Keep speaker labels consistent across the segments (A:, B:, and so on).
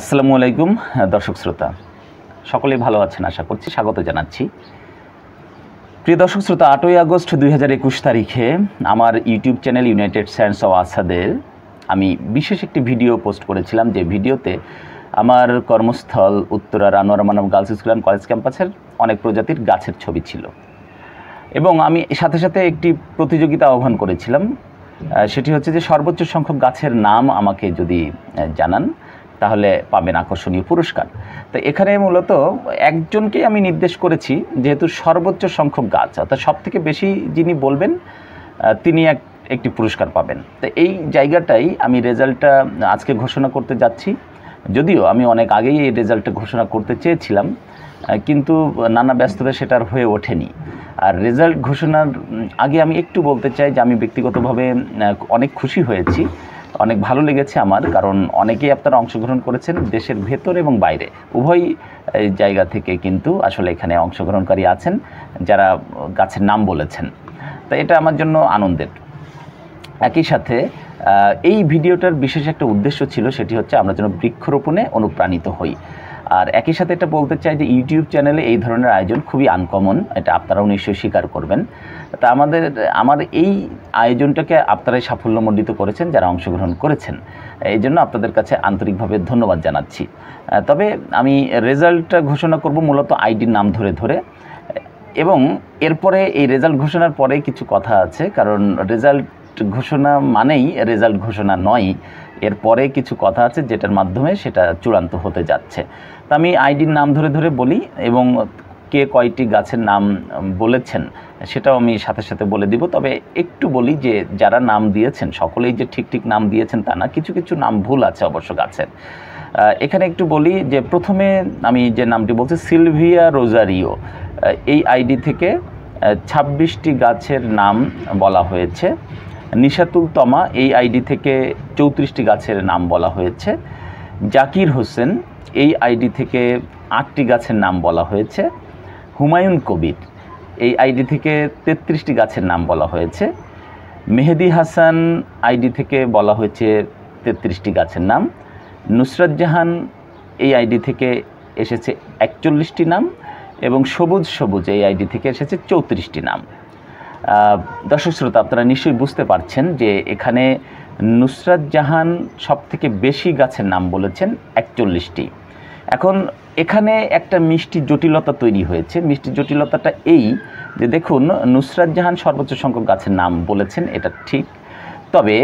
A: আসসালামু আলাইকুম দর্শক শ্রোতা সকলেই ভালো আছেন আশা করছি স্বাগত জানাচ্ছি প্রিয় দর্শক শ্রোতা আটই আগস্ট দুই তারিখে আমার YouTube channel united science of আসাদের আমি বিশেষ একটি ভিডিও পোস্ট করেছিলাম যে ভিডিওতে আমার কর্মস্থল উত্তরা রানোয়ার মানব গার্লস স্কুল অ্যান্ড কলেজ ক্যাম্পাসের অনেক প্রজাতির গাছের ছবি ছিল এবং আমি সাথে সাথে একটি প্রতিযোগিতা আহ্বান করেছিলাম সেটি হচ্ছে যে সর্বোচ্চ সংখ্যক গাছের নাম আমাকে যদি জানান তাহলে পাবেন আকর্ষণীয় পুরস্কার তো এখানে মূলত একজনকেই আমি নির্দেশ করেছি যেহেতু সর্বোচ্চ সংখ্যক গাছ অর্থাৎ সবথেকে বেশি যিনি বলবেন তিনি এক একটি পুরস্কার পাবেন তো এই জায়গাটাই আমি রেজাল্টটা আজকে ঘোষণা করতে যাচ্ছি যদিও আমি অনেক আগেই এই রেজাল্টটা ঘোষণা করতে চেয়েছিলাম কিন্তু নানা ব্যস্ততা সেটার হয়ে ওঠেনি আর রেজাল্ট ঘোষণার আগে আমি একটু বলতে চাই যে আমি ব্যক্তিগতভাবে অনেক খুশি হয়েছি অনেক ভালো লেগেছে আমার কারণ অনেকেই আপনারা অংশগ্রহণ করেছেন দেশের ভেতর এবং বাইরে উভয় জায়গা থেকে কিন্তু আসলে এখানে অংশগ্রহণকারী আছেন যারা গাছের নাম বলেছেন তা এটা আমার জন্য আনন্দের একই সাথে এই ভিডিওটার বিশেষ একটা উদ্দেশ্য ছিল সেটি হচ্ছে আমরা যেন বৃক্ষরোপণে অনুপ্রাণিত হই আর একই সাথে এটা বলতে চাই যে ইউটিউব চ্যানেলে এই ধরনের আয়োজন খুবই আনকমন এটা আপনারাও নিশ্চয়ই স্বীকার করবেন তা আমাদের আমার এই আয়োজনটাকে আপনারাই সাফল্যমণ্ডিত করেছেন যারা অংশগ্রহণ করেছেন এই জন্য আপনাদের কাছে আন্তরিকভাবে ধন্যবাদ জানাচ্ছি তবে আমি রেজাল্টটা ঘোষণা করব মূলত আইডির নাম ধরে ধরে এবং এরপরে এই রেজাল্ট ঘোষণার পরে কিছু কথা আছে কারণ রেজাল্ট ঘোষণা মানেই রেজাল্ট ঘোষণা নয় এরপরে কিছু কথা আছে যেটার মাধ্যমে সেটা চূড়ান্ত হতে যাচ্ছে তো আমি আইডির নাম ধরে ধরে বলি এবং কে কয়টি গাছের নাম বলেছেন সেটাও আমি সাথে সাথে বলে দিব তবে একটু বলি যে যারা নাম দিয়েছেন সকলেই যে ঠিক ঠিক নাম দিয়েছেন তা না কিছু কিছু নাম ভুল আছে অবশ্য গাছের এখানে একটু বলি যে প্রথমে আমি যে নামটি বলছি সিলভিয়া রোজারিও এই আইডি থেকে ছাব্বিশটি গাছের নাম বলা হয়েছে নিশাতুল তমা এই আইডি থেকে চৌত্রিশটি গাছের নাম বলা হয়েছে জাকির হোসেন এই আইডি থেকে আটটি গাছের নাম বলা হয়েছে হুমায়ুন কবির এই আইডি থেকে তেত্রিশটি গাছের নাম বলা হয়েছে মেহেদি হাসান আইডি থেকে বলা হয়েছে তেত্রিশটি গাছের নাম নুসরাত জাহান এই আইডি থেকে এসেছে একচল্লিশটি নাম এবং সবুজ সবুজ এই আইডি থেকে এসেছে চৌত্রিশটি নাম দর্শক শ্রোতা আপনারা নিশ্চয়ই বুঝতে পারছেন যে এখানে নুসরাত জাহান সব থেকে বেশি গাছের নাম বলেছেন একচল্লিশটি এখন এখানে একটা মিষ্টি জটিলতা তৈরি হয়েছে মিষ্টি জটিলতাটা এই যে দেখুন নুসরাত জাহান সর্বোচ্চ সংখ্যক গাছের নাম বলেছেন এটা ঠিক তবে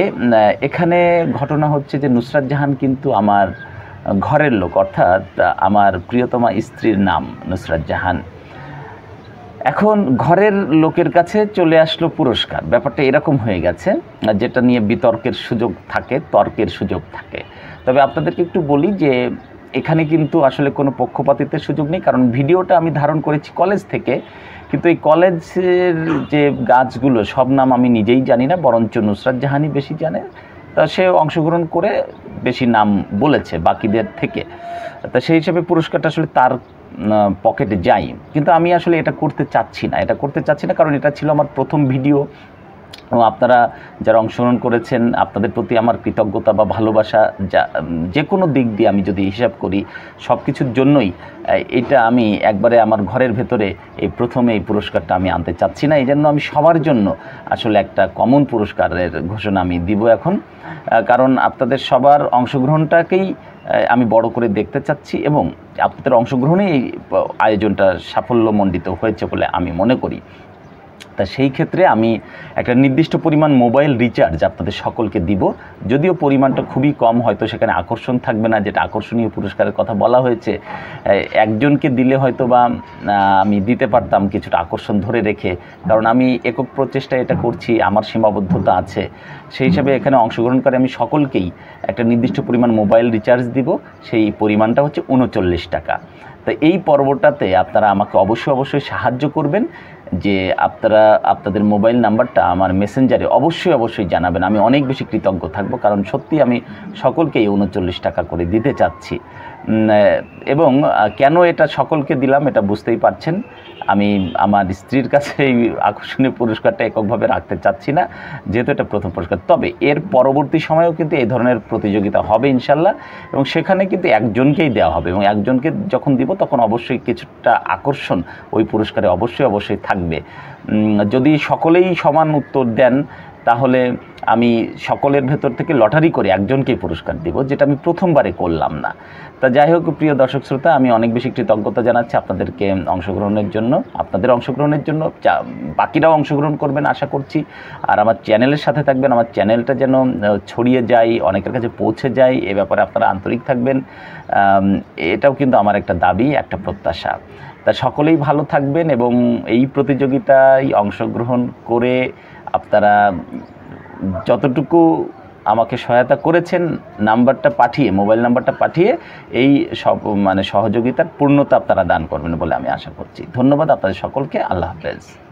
A: এখানে ঘটনা হচ্ছে যে নুসরাত জাহান কিন্তু আমার ঘরের লোক অর্থাৎ আমার প্রিয়তমা স্ত্রীর নাম নুসরাত জাহান এখন ঘরের লোকের কাছে চলে আসলো পুরস্কার ব্যাপারটা এরকম হয়ে গেছে যেটা নিয়ে বিতর্কের সুযোগ থাকে তর্কের সুযোগ থাকে তবে আপনাদেরকে একটু বলি যে এখানে কিন্তু আসলে কোনো পক্ষপাতিত্বের সুযোগ নেই কারণ ভিডিওটা আমি ধারণ করেছি কলেজ থেকে কিন্তু এই কলেজের যে গাছগুলো সব নাম আমি নিজেই জানি না বরঞ্চ নুসরাত জাহানি বেশি জানে তা সে অংশগ্রহণ করে বেশি নাম বলেছে বাকিদের থেকে তা সেই হিসেবে পুরস্কারটা আসলে তার পকেটে যাই কিন্তু আমি আসলে এটা করতে চাচ্ছি না এটা করতে চাচ্ছি না কারণ এটা ছিল আমার প্রথম ভিডিও এবং আপনারা যারা অংশগ্রহণ করেছেন আপনাদের প্রতি আমার কৃতজ্ঞতা বা ভালোবাসা যা যে কোনো দিক দিয়ে আমি যদি হিসাব করি সব কিছুর জন্যই এটা আমি একবারে আমার ঘরের ভেতরে এই প্রথমে এই পুরস্কারটা আমি আনতে চাচ্ছি না এই জন্য আমি সবার জন্য আসলে একটা কমন পুরস্কারের ঘোষণা আমি দিব এখন কারণ আপনাদের সবার অংশগ্রহণটাকেই আমি বড় করে দেখতে চাচ্ছি এবং আপনাদের অংশগ্রহণে এই আয়োজনটা সাফল্যমণ্ডিত হয়েছে বলে আমি মনে করি তা সেই ক্ষেত্রে আমি একটা নির্দিষ্ট পরিমাণ মোবাইল রিচার্জ আপনাদের সকলকে দিব যদিও পরিমাণটা খুবই কম হয়তো সেখানে আকর্ষণ থাকবে না যেটা আকর্ষণীয় পুরস্কারের কথা বলা হয়েছে একজনকে দিলে হয়তো বা আমি দিতে পারতাম কিছুটা আকর্ষণ ধরে রেখে কারণ আমি একক প্রচেষ্টা এটা করছি আমার সীমাবদ্ধতা আছে সেই হিসাবে এখানে অংশগ্রহণ করে আমি সকলকেই একটা নির্দিষ্ট পরিমাণ মোবাইল রিচার্জ দিব সেই পরিমাণটা হচ্ছে উনচল্লিশ টাকা তো এই পর্বটাতে আপনারা আমাকে অবশ্যই অবশ্যই সাহায্য করবেন যে আপনারা আপনাদের মোবাইল নাম্বারটা আমার মেসেঞ্জারে অবশ্যই অবশ্যই জানাবেন আমি অনেক বেশি কৃতজ্ঞ থাকবো কারণ সত্যি আমি সকলকে এই উনচল্লিশ টাকা করে দিতে চাচ্ছি এবং কেন এটা সকলকে দিলাম এটা বুঝতেই পারছেন আমি আমার স্ত্রীর কাছে এই আকর্ষণীয় পুরস্কারটা এককভাবে রাখতে চাচ্ছি না যেহেতু এটা প্রথম পুরস্কার তবে এর পরবর্তী সময়েও কিন্তু এই ধরনের প্রতিযোগিতা হবে ইনশাল্লাহ এবং সেখানে কিন্তু একজনকেই দেওয়া হবে এবং একজনকে যখন দিব তখন অবশ্যই কিছুটা আকর্ষণ ওই পুরস্কারে অবশ্যই অবশ্যই থাকবে যদি সকলেই সমান উত্তর দেন তাহলে আমি সকলের ভেতর থেকে লটারি করে একজনকেই পুরস্কার দিব যেটা আমি প্রথমবারে করলাম না তা যাই হোক প্রিয় দর্শক শ্রোতা আমি অনেক বেশি কৃতজ্ঞতা জানাচ্ছি আপনাদেরকে অংশগ্রহণের জন্য আপনাদের অংশগ্রহণের জন্য বাকিরাও অংশগ্রহণ করবেন আশা করছি আর আমার চ্যানেলের সাথে থাকবেন আমার চ্যানেলটা যেন ছড়িয়ে যায় অনেকের কাছে পৌঁছে যায় এ ব্যাপারে আপনারা আন্তরিক থাকবেন এটাও কিন্তু আমার একটা দাবি একটা প্রত্যাশা তা সকলেই ভালো থাকবেন এবং এই প্রতিযোগিতায় অংশগ্রহণ করে আপনারা যতটুকু আমাকে সহায়তা করেছেন নাম্বারটা পাঠিয়ে মোবাইল নাম্বারটা পাঠিয়ে এই সব মানে সহযোগিতার পূর্ণতা আপনারা দান করবেন বলে আমি আশা করছি ধন্যবাদ আপনাদের সকলকে আল্লাহ হাফেজ